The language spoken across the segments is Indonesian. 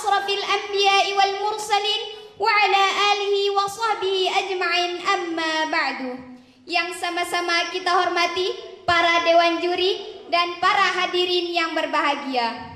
أشرف anbiya'i والمرسلين وعلى آله وصحبه أجمعين wa بعد yang sama-sama kita hormati para dewan juri dan para hadirin yang berbahagia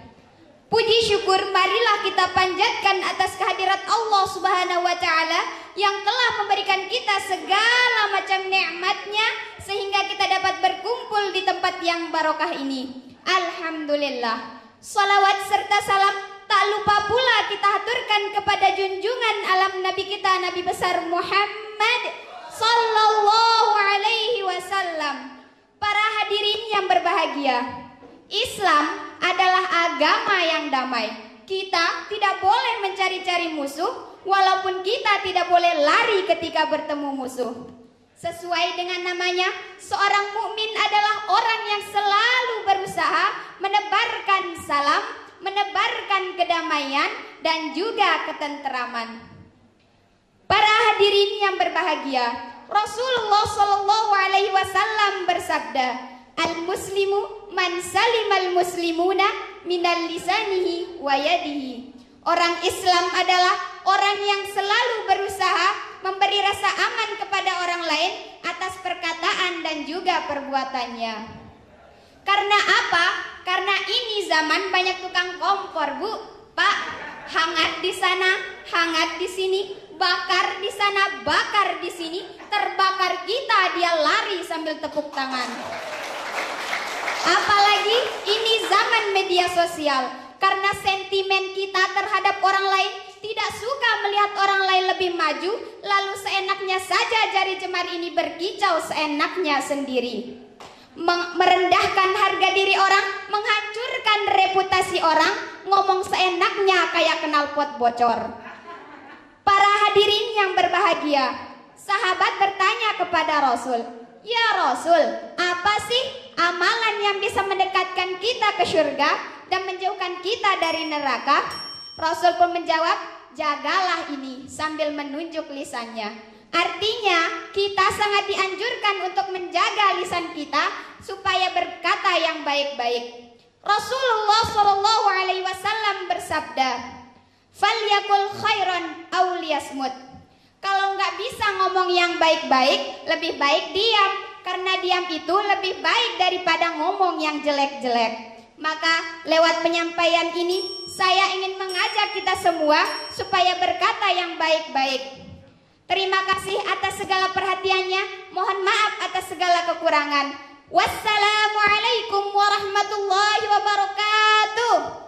Puji syukur marilah kita panjatkan atas kehadirat Allah Subhanahu wa taala yang telah memberikan kita segala macam nikmatnya sehingga kita dapat berkumpul di tempat yang barokah ini. Alhamdulillah. Salawat serta salam lupa pula kita haturkan kepada junjungan alam Nabi kita Nabi besar Muhammad Sallallahu alaihi wasallam Para hadirin yang berbahagia Islam adalah agama yang damai Kita tidak boleh mencari-cari musuh Walaupun kita tidak boleh lari ketika bertemu musuh Sesuai dengan namanya, seorang mukmin adalah orang yang selalu berusaha menebarkan salam, menebarkan kedamaian dan juga ketenteraman. Para hadirin yang berbahagia, Rasulullah Shallallahu Alaihi Wasallam bersabda, Al Muslimu man salim al Muslimuna min al lisanihi wa yadihi. Orang Islam adalah orang yang selalu berusaha memberi rasa aman kepada orang lain atas perkataan dan juga perbuatannya. Karena apa? Karena ini zaman banyak tukang kompor, Bu. Pak, hangat di sana, hangat di sini, bakar di sana, bakar di sini, terbakar kita dia lari sambil tepuk tangan. Apalagi ini zaman media sosial. Karena sentimen kita terhadap orang lain tidak suka melihat orang lain lebih maju, lalu seenaknya saja jari jemari ini berkicau seenaknya sendiri merendahkan harga diri orang, menghancurkan reputasi orang, ngomong seenaknya kayak kenal pot bocor. Para hadirin yang berbahagia, sahabat bertanya kepada Rasul, Ya Rasul, apa sih amalan yang bisa mendekatkan kita ke surga dan menjauhkan kita dari neraka? Rasul pun menjawab, jagalah ini sambil menunjuk lisannya. Artinya, kita sangat dianjurkan untuk menjaga lisan kita supaya berkata yang baik-baik. Rasulullah Shallallahu Alaihi Wasallam bersabda, "Falyakul khairon awliyasmut." Kalau nggak bisa ngomong yang baik-baik, lebih baik diam karena diam itu lebih baik daripada ngomong yang jelek-jelek. Maka lewat penyampaian ini saya ingin mengajak kita semua supaya berkata yang baik-baik. Terima kasih atas segala perhatiannya. Mohon maaf atas segala kekurangan. Wassalamualaikum warahmatullahi wabarakatuh.